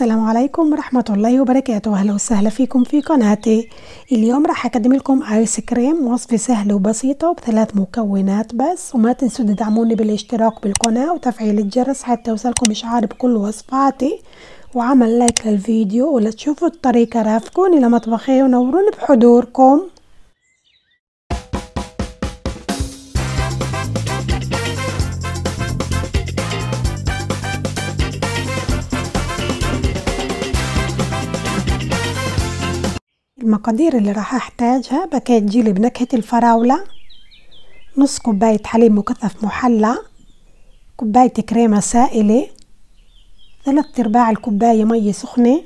السلام عليكم ورحمة الله وبركاته أهلا وسهلا فيكم في قناتي اليوم راح أقدم لكم آيس كريم وصفة سهلة وبسيطة وبثلاث مكونات بس وما تنسوا تدعموني بالاشتراك بالقناة وتفعيل الجرس حتى يوصلكم إشعار بكل وصفاتي وعمل لايك للفيديو ولا تشوفوا الطريقة رافقوني لمطبخي ونوروني بحضوركم المقادير اللي راح احتاجها باكيت جيلي بنكهة الفراولة نص كوباية حليب مكثف محلى كوباية كريمة سائلة ثلاث ارباع الكوباية مية سخنة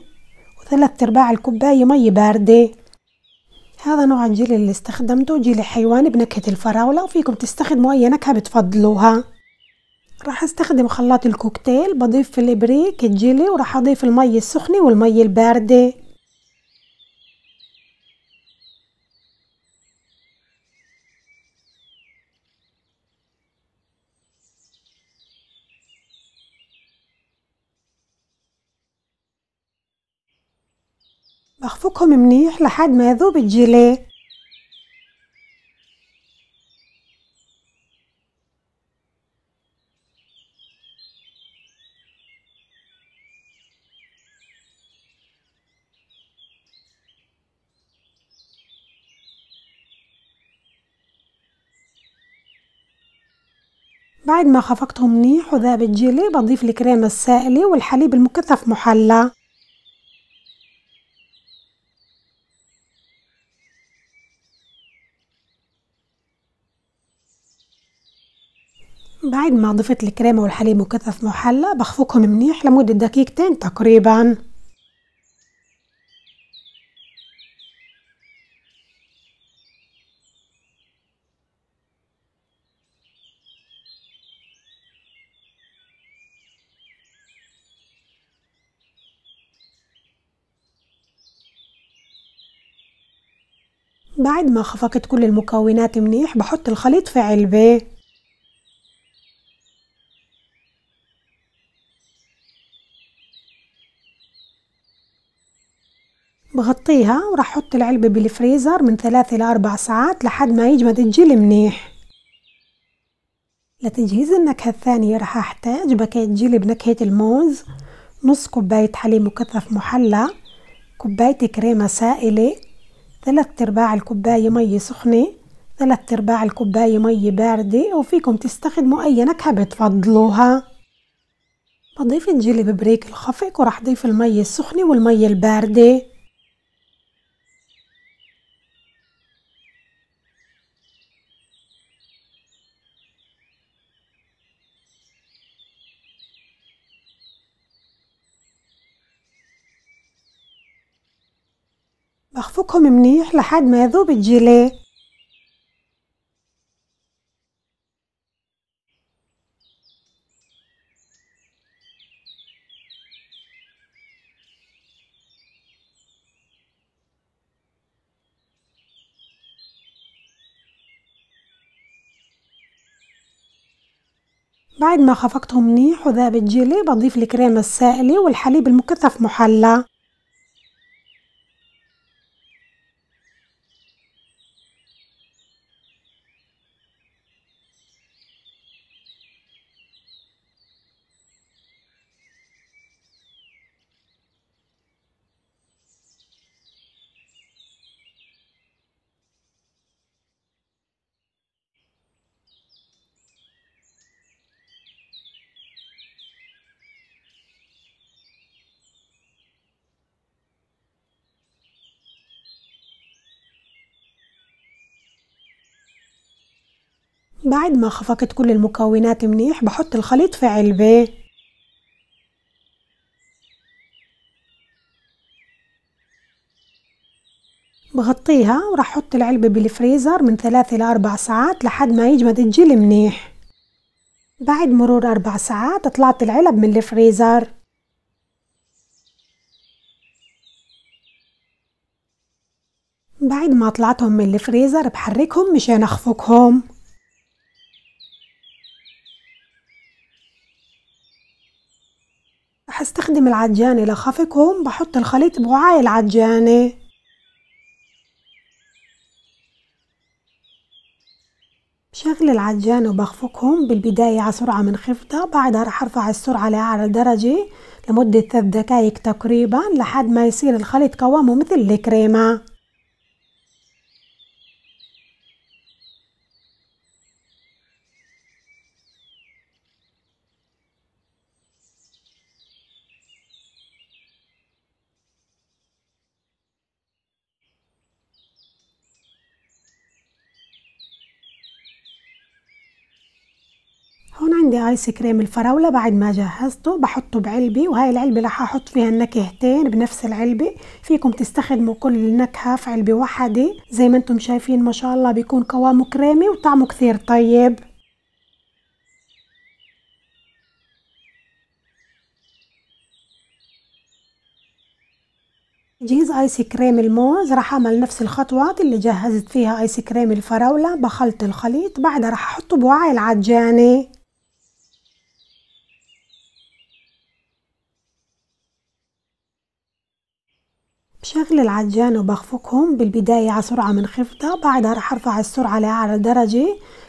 وثلاث ارباع الكوباية مية باردة هذا نوع الجيلي اللي استخدمته جيلي حيواني بنكهة الفراولة وفيكم تستخدموا أي نكهة بتفضلوها راح استخدم خلاط الكوكتيل بضيف في الابريك الجيلي وراح أضيف المية السخنة والمية الباردة بخفقهم منيح لحد ما يذوب الجيلي بعد ما خفقته منيح وذاب الجيلي بضيف الكريمة السائلة والحليب المكثف محلى بعد ما ضفت الكريمة والحليب وكثف محلى بخفقهم منيح لمدة دقيقتين تقريبا بعد ما خفقت كل المكونات منيح بحط الخليط في علبة بغطيها وراح احط العلبة بالفريزر من ثلاثة لأربع ساعات لحد ما يجمد الجل منيح لتجهيز النكهة الثانية راح احتاج باكيت جيلي بنكهة الموز نص كوباية حليب مكثف محلى كوباية كريمة سائلة ثلاثة أرباع الكوباية مية سخنة ثلاثة أرباع الكوباية مية باردة وفيكم تستخدموا أي نكهة بتفضلوها بضيف الجيلي ببريك الخفق وراح ضيف المية السخنة والمية الباردة بخفقهم منيح لحد ما يذوب الجيلي بعد ما خفقته منيح وذاب الجيلي بضيف الكريمة السائلة والحليب المكثف محلى بعد ما خفقت كل المكونات منيح بحط الخليط في علبة بغطيها وراح حط العلبة بالفريزر من ثلاثة لأربع ساعات لحد ما يجمد الجل منيح بعد مرور أربع ساعات طلعت العلب من الفريزر بعد ما طلعتهم من الفريزر بحركهم مشان أخفقهم بقدم العجانة لخفقهم بحط الخليط بوعاء العجانة بشغل العجانة وبخفقهم بالبداية على سرعة منخفضة بعدها رح أرفع السرعة لأعلى درجة لمدة ثلاث دقايق تقريبا لحد ما يصير الخليط قوامه مثل الكريمة هون عندي ايس كريم الفراولة بعد ما جهزته بحطه بعلبة وهاي العلبة رح احط فيها النكهتين بنفس العلبة فيكم تستخدموا كل نكهة في علبة واحدة زي ما انتم شايفين ما شاء الله بيكون قوامه كريمي وطعمه كثير طيب جهز ايس كريم الموز راح اعمل نفس الخطوات اللي جهزت فيها ايس كريم الفراولة بخلط الخليط بعدها راح احطه بوعاء العجانة كل العجان وبخفقهم بالبداية على سرعة منخفضة بعدها رح أرفع السرعة لأعلى درجة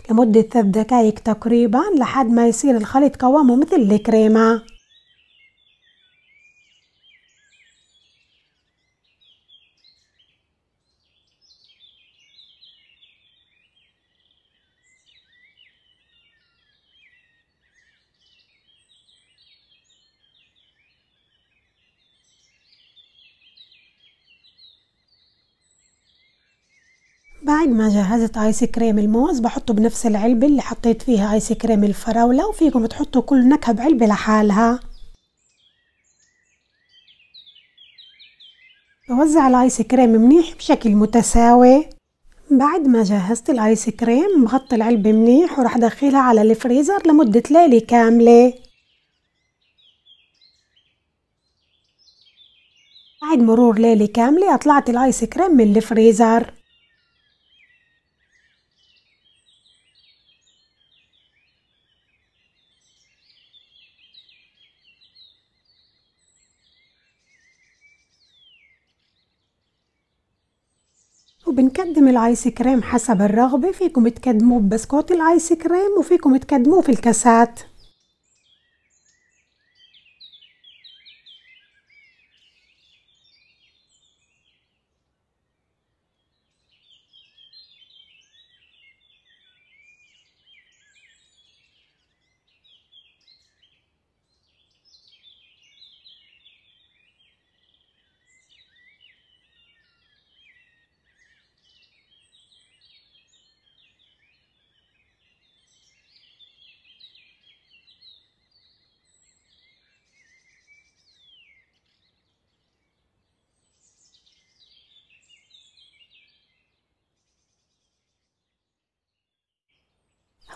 لمدة ثلاث دقايق تقريبا لحد ما يصير الخليط قوامه مثل الكريمة بعد ما جهزت ايس كريم الموز بحطه بنفس العلبة اللي حطيت فيها ايس كريم الفراولة وفيكم تحطوا كل نكهة بعلبة لحالها بوزع الايس كريم منيح بشكل متساوي بعد ما جهزت الايس كريم بغطي العلبة منيح وراح ادخلها على الفريزر لمدة ليلة كاملة بعد مرور ليلة كاملة أطلعت الآيس كريم من الفريزر وبنقدم الايس كريم حسب الرغبه فيكم تقدموه ببسكوت الايس كريم وفيكم تقدموه في الكاسات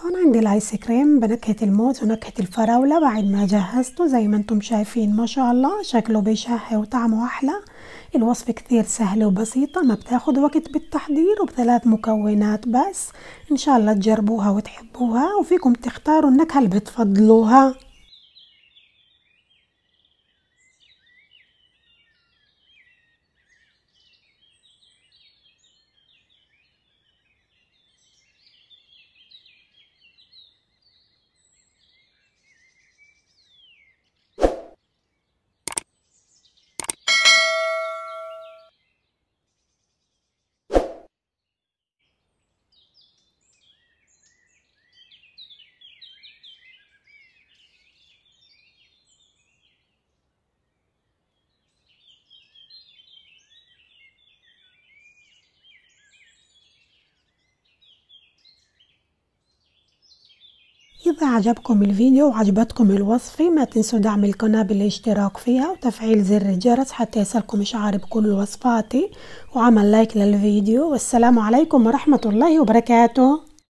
هون عندي الايس كريم بنكهة الموز ونكهة الفراولة بعد ما جهزته زي ما انتم شايفين ما شاء الله شكله بيشهي وطعمه احلى الوصفة كتير سهلة وبسيطة ما بتاخد وقت بالتحضير وبثلاث مكونات بس ان شاء الله تجربوها وتحبوها وفيكم تختاروا النكهة اللي بتفضلوها إذا عجبكم الفيديو وعجبتكم الوصفة ما تنسوا دعم القناة بالاشتراك فيها وتفعيل زر الجرس حتى يصلكم إشعار بكل وصفاتي وعمل لايك للفيديو والسلام عليكم ورحمة الله وبركاته